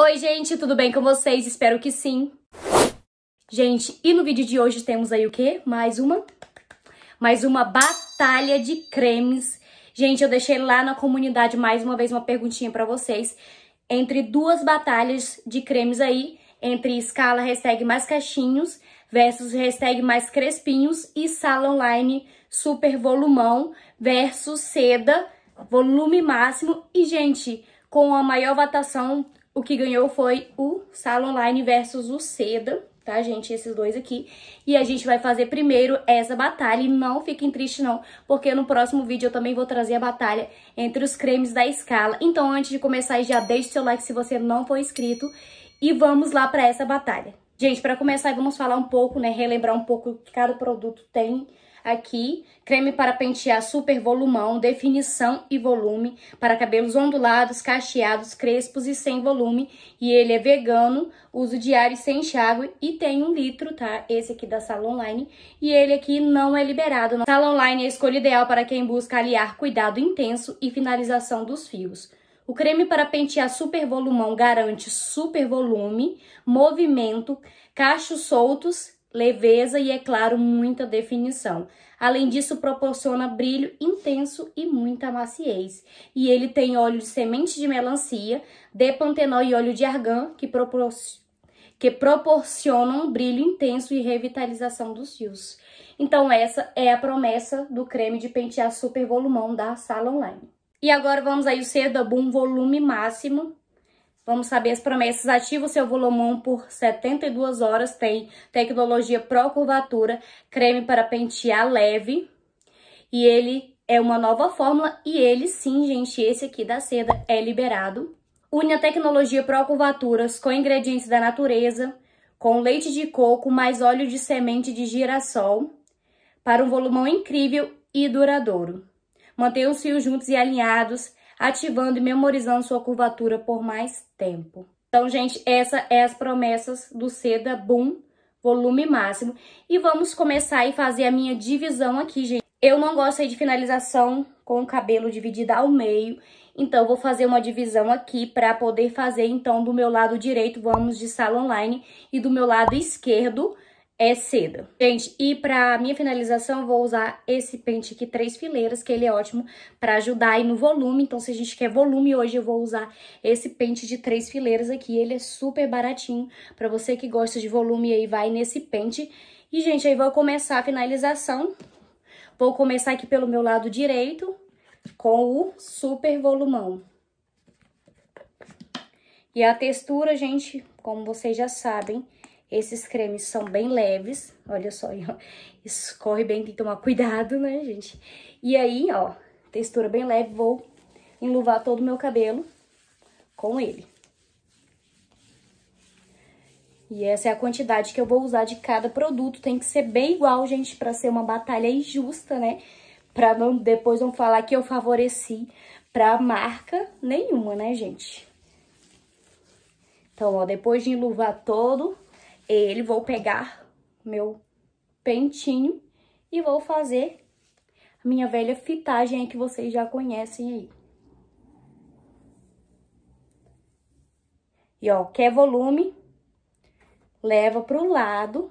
Oi, gente, tudo bem com vocês? Espero que sim. Gente, e no vídeo de hoje temos aí o quê? Mais uma mais uma batalha de cremes. Gente, eu deixei lá na comunidade mais uma vez uma perguntinha para vocês entre duas batalhas de cremes aí, entre escala hashtag mais caixinhos versus hashtag mais crespinhos e sala online super volumão versus seda volume máximo. E, gente, com a maior votação o que ganhou foi o Sala Online versus o Seda, tá, gente? Esses dois aqui. E a gente vai fazer primeiro essa batalha. E não fiquem tristes, não, porque no próximo vídeo eu também vou trazer a batalha entre os cremes da escala. Então, antes de começar, já deixe seu like se você não for inscrito. E vamos lá pra essa batalha. Gente, para começar, vamos falar um pouco, né, relembrar um pouco o que cada produto tem aqui, creme para pentear super volumão, definição e volume, para cabelos ondulados, cacheados, crespos e sem volume. E ele é vegano, uso diário sem enxágue e tem um litro, tá? Esse aqui da Sala Online. E ele aqui não é liberado. Sala Online é a escolha ideal para quem busca aliar cuidado intenso e finalização dos fios. O creme para pentear super volumão garante super volume, movimento, cachos soltos leveza e, é claro, muita definição. Além disso, proporciona brilho intenso e muita maciez. E ele tem óleo de semente de melancia, de pantenol e óleo de argan, que, propor... que proporcionam um brilho intenso e revitalização dos fios. Então, essa é a promessa do creme de pentear super volumão da Sala Online. E agora vamos aí o Cerdabum Volume Máximo, Vamos saber as promessas. Ativa o seu Volomon por 72 horas. Tem tecnologia pró-curvatura, creme para pentear leve. E ele é uma nova fórmula. E ele sim, gente, esse aqui da seda é liberado. Une a tecnologia pró-curvaturas com ingredientes da natureza, com leite de coco mais óleo de semente de girassol, para um volumão incrível e duradouro. Mantenha os fios juntos e alinhados ativando e memorizando sua curvatura por mais tempo. Então, gente, essa é as promessas do Seda Boom, volume máximo. E vamos começar e fazer a minha divisão aqui, gente. Eu não gosto de finalização com o cabelo dividido ao meio, então vou fazer uma divisão aqui para poder fazer, então, do meu lado direito, vamos de sala online, e do meu lado esquerdo, é seda. Gente, e pra minha finalização, eu vou usar esse pente aqui, três fileiras, que ele é ótimo pra ajudar aí no volume. Então, se a gente quer volume hoje, eu vou usar esse pente de três fileiras aqui. Ele é super baratinho, pra você que gosta de volume aí, vai nesse pente. E, gente, aí vou começar a finalização. Vou começar aqui pelo meu lado direito, com o super volumão. E a textura, gente, como vocês já sabem, esses cremes são bem leves, olha só, escorre bem, tem que tomar cuidado, né, gente? E aí, ó, textura bem leve, vou enluvar todo o meu cabelo com ele. E essa é a quantidade que eu vou usar de cada produto. Tem que ser bem igual, gente, pra ser uma batalha injusta, né? Pra não, depois não falar que eu favoreci pra marca nenhuma, né, gente? Então, ó, depois de enluvar todo, ele, vou pegar meu pentinho e vou fazer a minha velha fitagem aí que vocês já conhecem aí. E ó, quer volume, leva pro lado,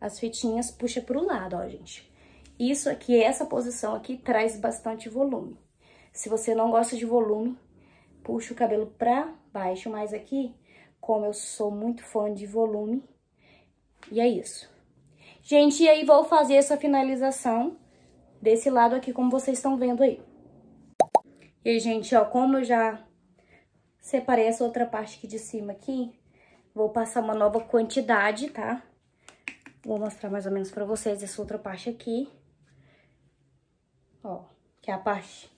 as fitinhas puxa pro lado, ó, gente. Isso aqui, essa posição aqui, traz bastante volume. Se você não gosta de volume, puxa o cabelo pra baixo, mas aqui, como eu sou muito fã de volume, e é isso. Gente, e aí vou fazer essa finalização desse lado aqui, como vocês estão vendo aí. E aí, gente, ó, como eu já separei essa outra parte aqui de cima aqui, vou passar uma nova quantidade, tá? Vou mostrar mais ou menos pra vocês essa outra parte aqui. Ó, que é a parte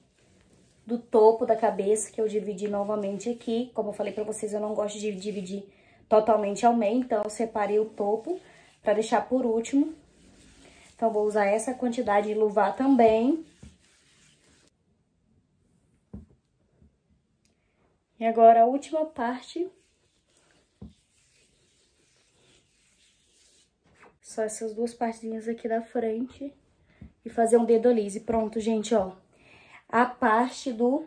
do topo da cabeça, que eu dividi novamente aqui. Como eu falei pra vocês, eu não gosto de dividir totalmente ao meio, então eu separei o topo para deixar por último. Então, vou usar essa quantidade de luvá também. E agora a última parte. Só essas duas partezinhas aqui da frente. E fazer um dedo liso. Pronto, gente, ó. A parte do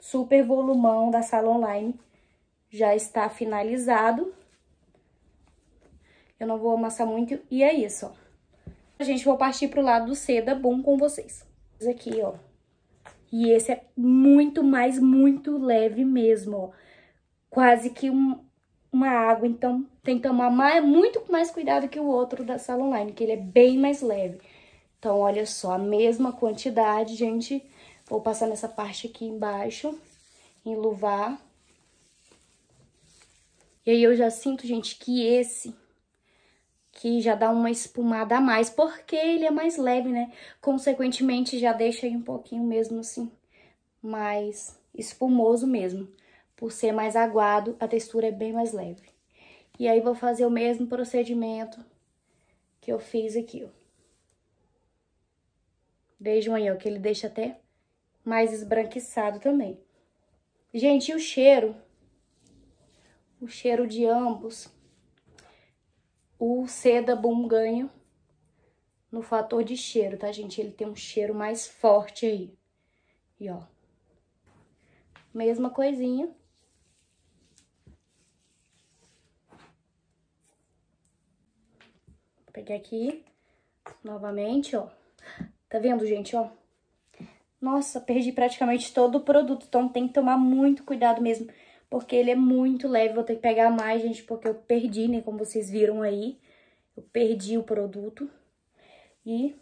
super volumão da sala online já está finalizado. Eu não vou amassar muito e é isso, ó. A gente vou partir pro lado do seda bom com vocês. Esse aqui, ó. E esse é muito mais, muito leve mesmo, ó. Quase que um, uma água, então tem que tomar mais, muito mais cuidado que o outro da sala online, que ele é bem mais leve. Então, olha só, a mesma quantidade, gente. Vou passar nessa parte aqui embaixo, enluvar. E aí eu já sinto, gente, que esse que já dá uma espumada a mais, porque ele é mais leve, né? Consequentemente, já deixa aí um pouquinho mesmo assim, mais espumoso mesmo. Por ser mais aguado, a textura é bem mais leve. E aí, vou fazer o mesmo procedimento que eu fiz aqui, ó. Vejam aí, ó, que ele deixa até mais esbranquiçado também. Gente, e o cheiro o cheiro de ambos, o seda bom ganha no fator de cheiro, tá, gente? Ele tem um cheiro mais forte aí. E, ó, mesma coisinha. Vou pegar aqui, novamente, ó. Tá vendo, gente, ó? Nossa, perdi praticamente todo o produto, então tem que tomar muito cuidado mesmo porque ele é muito leve, vou ter que pegar mais, gente, porque eu perdi, né, como vocês viram aí, eu perdi o produto. E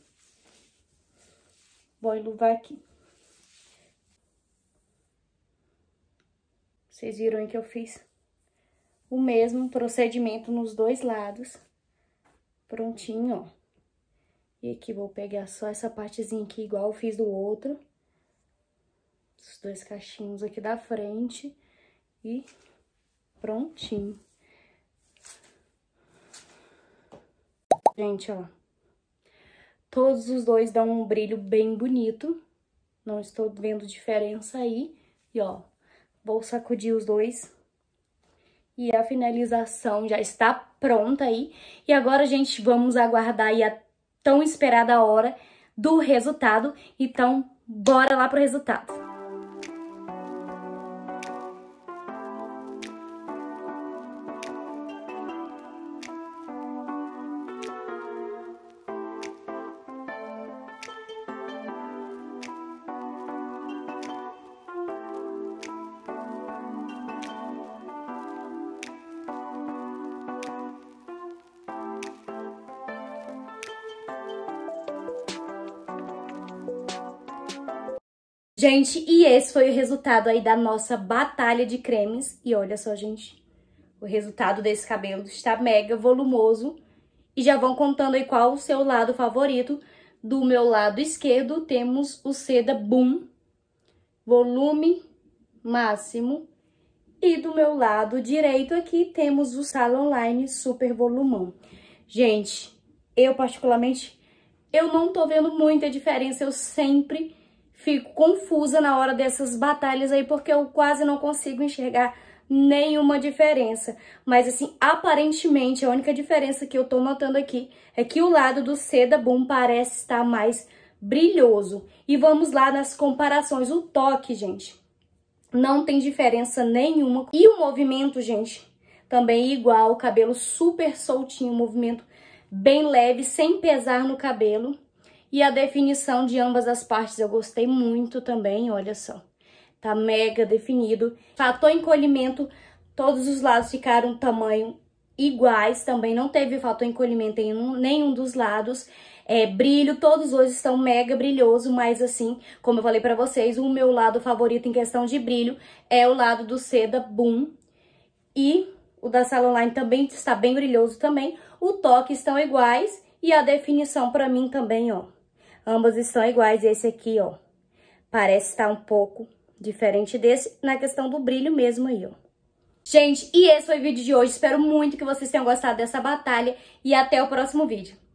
vou enluvar aqui. Vocês viram aí que eu fiz o mesmo procedimento nos dois lados. Prontinho, ó. E aqui vou pegar só essa partezinha aqui, igual eu fiz do outro. Os dois cachinhos aqui da frente. E prontinho. Gente, ó. Todos os dois dão um brilho bem bonito. Não estou vendo diferença aí. E, ó, vou sacudir os dois. E a finalização já está pronta aí. E agora, gente, vamos aguardar aí a tão esperada hora do resultado. Então, bora lá pro resultado. Gente, e esse foi o resultado aí da nossa batalha de cremes. E olha só, gente, o resultado desse cabelo está mega volumoso. E já vão contando aí qual o seu lado favorito. Do meu lado esquerdo temos o Seda Boom, volume máximo. E do meu lado direito aqui temos o Salon Line Super Volumão. Gente, eu particularmente, eu não tô vendo muita diferença, eu sempre fico confusa na hora dessas batalhas aí, porque eu quase não consigo enxergar nenhuma diferença. Mas, assim, aparentemente, a única diferença que eu tô notando aqui é que o lado do Seda Boom parece estar mais brilhoso. E vamos lá nas comparações. O toque, gente, não tem diferença nenhuma. E o movimento, gente, também é igual, o cabelo super soltinho, movimento bem leve, sem pesar no cabelo. E a definição de ambas as partes eu gostei muito também, olha só. Tá mega definido. Fator encolhimento, todos os lados ficaram tamanho iguais, também não teve fator encolhimento em nenhum dos lados. É, brilho, todos hoje estão mega brilhoso, mas assim, como eu falei pra vocês, o meu lado favorito em questão de brilho é o lado do Seda Boom. E o da Sala Online também está bem brilhoso também. O toque estão iguais e a definição pra mim também, ó. Ambos estão iguais, esse aqui, ó, parece estar um pouco diferente desse na questão do brilho mesmo aí, ó. Gente, e esse foi o vídeo de hoje. Espero muito que vocês tenham gostado dessa batalha e até o próximo vídeo.